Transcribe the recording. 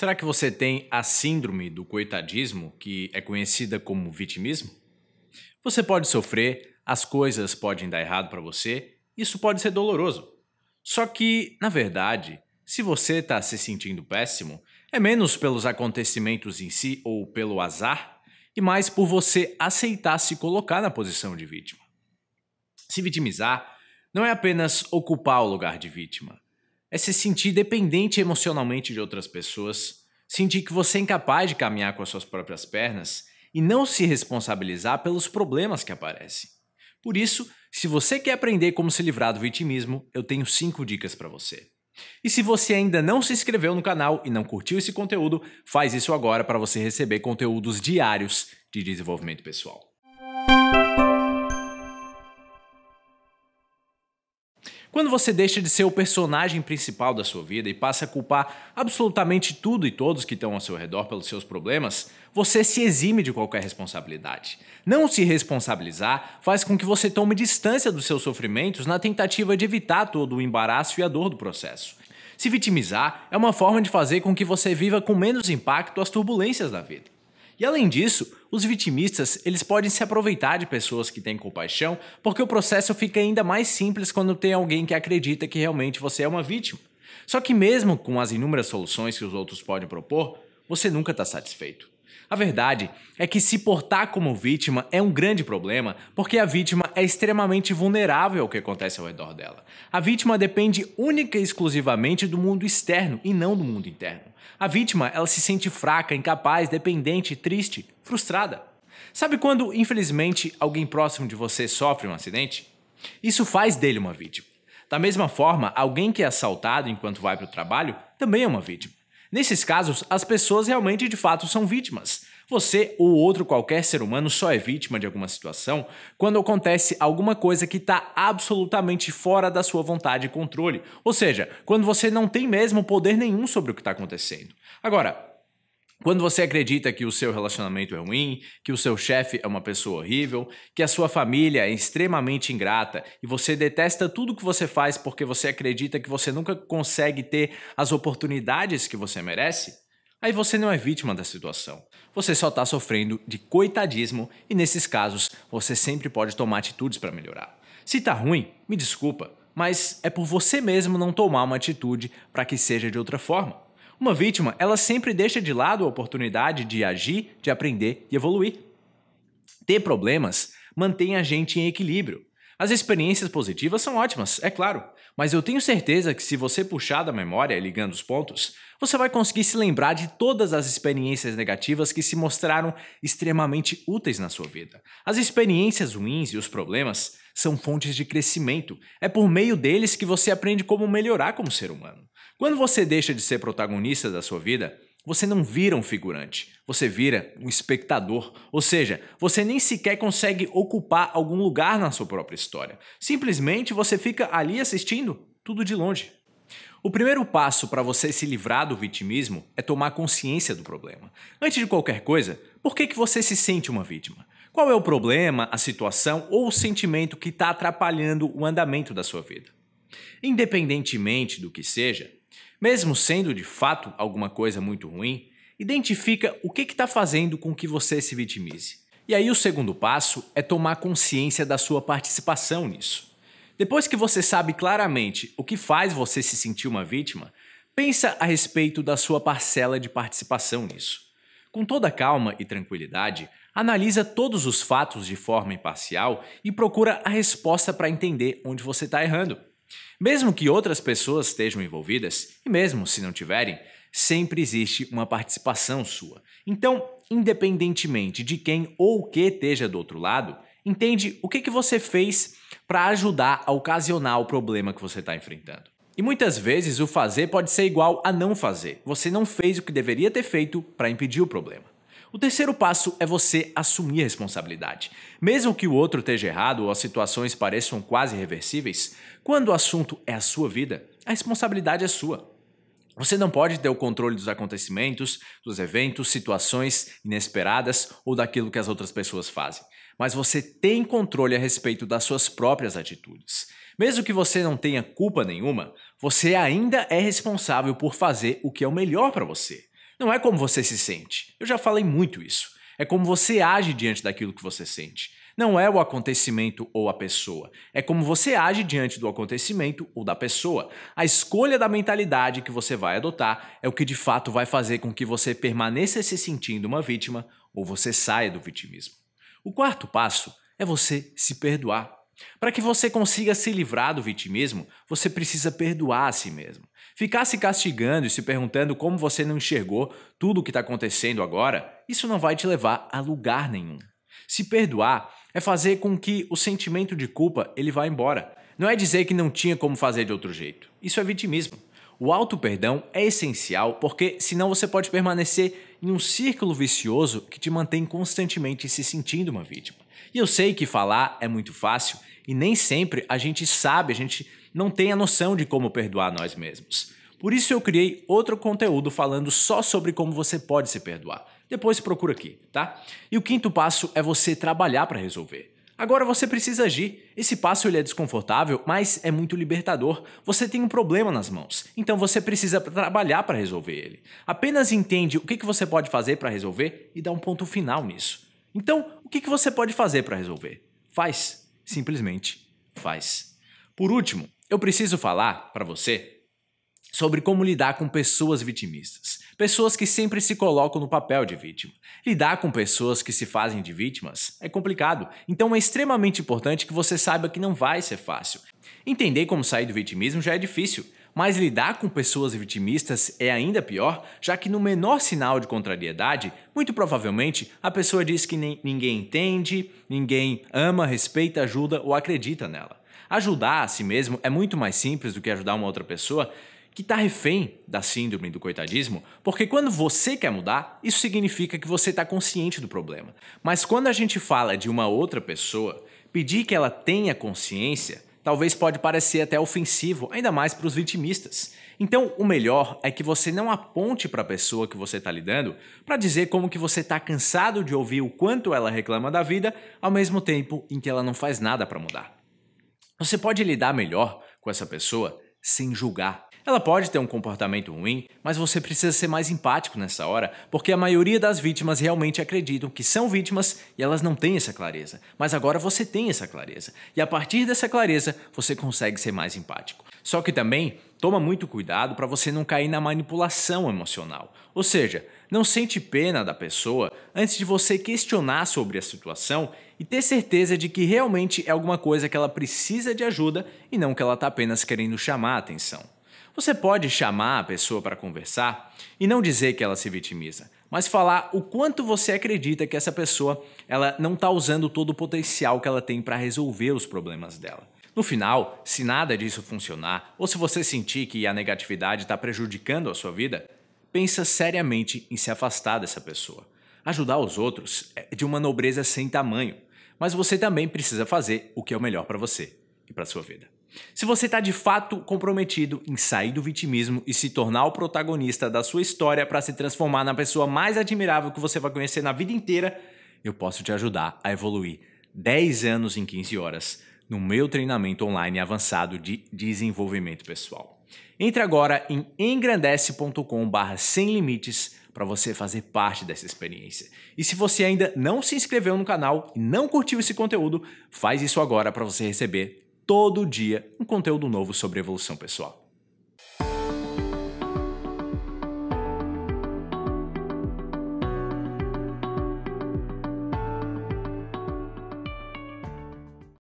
Será que você tem a síndrome do coitadismo, que é conhecida como vitimismo? Você pode sofrer, as coisas podem dar errado para você, isso pode ser doloroso. Só que, na verdade, se você está se sentindo péssimo, é menos pelos acontecimentos em si ou pelo azar, e mais por você aceitar se colocar na posição de vítima. Se vitimizar não é apenas ocupar o lugar de vítima, é se sentir dependente emocionalmente de outras pessoas, sentir que você é incapaz de caminhar com as suas próprias pernas e não se responsabilizar pelos problemas que aparecem. Por isso, se você quer aprender como se livrar do vitimismo, eu tenho 5 dicas para você. E se você ainda não se inscreveu no canal e não curtiu esse conteúdo, faz isso agora para você receber conteúdos diários de desenvolvimento pessoal. Quando você deixa de ser o personagem principal da sua vida e passa a culpar absolutamente tudo e todos que estão ao seu redor pelos seus problemas, você se exime de qualquer responsabilidade. Não se responsabilizar faz com que você tome distância dos seus sofrimentos na tentativa de evitar todo o embaraço e a dor do processo. Se vitimizar é uma forma de fazer com que você viva com menos impacto as turbulências da vida. E além disso, os vitimistas, eles podem se aproveitar de pessoas que têm compaixão, porque o processo fica ainda mais simples quando tem alguém que acredita que realmente você é uma vítima. Só que mesmo com as inúmeras soluções que os outros podem propor, você nunca está satisfeito. A verdade é que se portar como vítima é um grande problema, porque a vítima é extremamente vulnerável ao que acontece ao redor dela. A vítima depende única e exclusivamente do mundo externo e não do mundo interno. A vítima, ela se sente fraca, incapaz, dependente, triste, frustrada. Sabe quando, infelizmente, alguém próximo de você sofre um acidente? Isso faz dele uma vítima. Da mesma forma, alguém que é assaltado enquanto vai para o trabalho também é uma vítima. Nesses casos, as pessoas realmente de fato são vítimas. Você ou outro qualquer ser humano só é vítima de alguma situação quando acontece alguma coisa que está absolutamente fora da sua vontade e controle, ou seja, quando você não tem mesmo poder nenhum sobre o que está acontecendo. Agora, quando você acredita que o seu relacionamento é ruim, que o seu chefe é uma pessoa horrível, que a sua família é extremamente ingrata e você detesta tudo que você faz porque você acredita que você nunca consegue ter as oportunidades que você merece, Aí você não é vítima da situação. Você só está sofrendo de coitadismo e, nesses casos, você sempre pode tomar atitudes para melhorar. Se tá ruim, me desculpa, mas é por você mesmo não tomar uma atitude para que seja de outra forma. Uma vítima, ela sempre deixa de lado a oportunidade de agir, de aprender e evoluir. Ter problemas mantém a gente em equilíbrio. As experiências positivas são ótimas, é claro, mas eu tenho certeza que se você puxar da memória ligando os pontos, você vai conseguir se lembrar de todas as experiências negativas que se mostraram extremamente úteis na sua vida. As experiências ruins e os problemas são fontes de crescimento. É por meio deles que você aprende como melhorar como ser humano. Quando você deixa de ser protagonista da sua vida você não vira um figurante, você vira um espectador, ou seja, você nem sequer consegue ocupar algum lugar na sua própria história. Simplesmente você fica ali assistindo tudo de longe. O primeiro passo para você se livrar do vitimismo é tomar consciência do problema. Antes de qualquer coisa, por que, que você se sente uma vítima? Qual é o problema, a situação ou o sentimento que está atrapalhando o andamento da sua vida? Independentemente do que seja, mesmo sendo de fato alguma coisa muito ruim, identifica o que está fazendo com que você se vitimize. E aí o segundo passo é tomar consciência da sua participação nisso. Depois que você sabe claramente o que faz você se sentir uma vítima, pensa a respeito da sua parcela de participação nisso. Com toda calma e tranquilidade, analisa todos os fatos de forma imparcial e procura a resposta para entender onde você está errando. Mesmo que outras pessoas estejam envolvidas, e mesmo se não tiverem, sempre existe uma participação sua. Então, independentemente de quem ou o que esteja do outro lado, entende o que, que você fez para ajudar a ocasionar o problema que você está enfrentando. E muitas vezes o fazer pode ser igual a não fazer. Você não fez o que deveria ter feito para impedir o problema. O terceiro passo é você assumir a responsabilidade. Mesmo que o outro esteja errado ou as situações pareçam quase irreversíveis, quando o assunto é a sua vida, a responsabilidade é sua. Você não pode ter o controle dos acontecimentos, dos eventos, situações inesperadas ou daquilo que as outras pessoas fazem, mas você tem controle a respeito das suas próprias atitudes. Mesmo que você não tenha culpa nenhuma, você ainda é responsável por fazer o que é o melhor para você. Não é como você se sente. Eu já falei muito isso. É como você age diante daquilo que você sente. Não é o acontecimento ou a pessoa. É como você age diante do acontecimento ou da pessoa. A escolha da mentalidade que você vai adotar é o que de fato vai fazer com que você permaneça se sentindo uma vítima ou você saia do vitimismo. O quarto passo é você se perdoar. Para que você consiga se livrar do vitimismo, você precisa perdoar a si mesmo. Ficar se castigando e se perguntando como você não enxergou tudo o que está acontecendo agora, isso não vai te levar a lugar nenhum. Se perdoar é fazer com que o sentimento de culpa ele vá embora. Não é dizer que não tinha como fazer de outro jeito. Isso é vitimismo. O alto perdão é essencial porque senão você pode permanecer em um círculo vicioso que te mantém constantemente se sentindo uma vítima. E eu sei que falar é muito fácil e nem sempre a gente sabe, a gente não tem a noção de como perdoar nós mesmos. Por isso eu criei outro conteúdo falando só sobre como você pode se perdoar. Depois procura aqui, tá? E o quinto passo é você trabalhar para resolver. Agora você precisa agir. Esse passo ele é desconfortável, mas é muito libertador. Você tem um problema nas mãos, então você precisa trabalhar para resolver ele. Apenas entende o que, que você pode fazer para resolver e dá um ponto final nisso. Então, o que, que você pode fazer para resolver? Faz. Simplesmente faz. Por último, eu preciso falar para você sobre como lidar com pessoas vitimistas. Pessoas que sempre se colocam no papel de vítima. Lidar com pessoas que se fazem de vítimas é complicado, então é extremamente importante que você saiba que não vai ser fácil. Entender como sair do vitimismo já é difícil, mas lidar com pessoas vitimistas é ainda pior, já que no menor sinal de contrariedade, muito provavelmente a pessoa diz que nem, ninguém entende, ninguém ama, respeita, ajuda ou acredita nela. Ajudar a si mesmo é muito mais simples do que ajudar uma outra pessoa, que está refém da síndrome do coitadismo, porque quando você quer mudar, isso significa que você está consciente do problema. Mas quando a gente fala de uma outra pessoa, pedir que ela tenha consciência talvez pode parecer até ofensivo, ainda mais para os vitimistas. Então, o melhor é que você não aponte para a pessoa que você está lidando para dizer como que você está cansado de ouvir o quanto ela reclama da vida, ao mesmo tempo em que ela não faz nada para mudar. Você pode lidar melhor com essa pessoa sem julgar. Ela pode ter um comportamento ruim, mas você precisa ser mais empático nessa hora, porque a maioria das vítimas realmente acreditam que são vítimas e elas não têm essa clareza. Mas agora você tem essa clareza, e a partir dessa clareza você consegue ser mais empático. Só que também toma muito cuidado para você não cair na manipulação emocional. Ou seja, não sente pena da pessoa antes de você questionar sobre a situação e ter certeza de que realmente é alguma coisa que ela precisa de ajuda e não que ela está apenas querendo chamar a atenção. Você pode chamar a pessoa para conversar e não dizer que ela se vitimiza, mas falar o quanto você acredita que essa pessoa ela não está usando todo o potencial que ela tem para resolver os problemas dela. No final, se nada disso funcionar, ou se você sentir que a negatividade está prejudicando a sua vida, pensa seriamente em se afastar dessa pessoa. Ajudar os outros é de uma nobreza sem tamanho mas você também precisa fazer o que é o melhor para você e para sua vida. Se você está de fato comprometido em sair do vitimismo e se tornar o protagonista da sua história para se transformar na pessoa mais admirável que você vai conhecer na vida inteira, eu posso te ajudar a evoluir 10 anos em 15 horas no meu treinamento online avançado de desenvolvimento pessoal. Entre agora em engrandece.com/sem limites para você fazer parte dessa experiência. E se você ainda não se inscreveu no canal e não curtiu esse conteúdo, faz isso agora para você receber todo dia um conteúdo novo sobre evolução pessoal.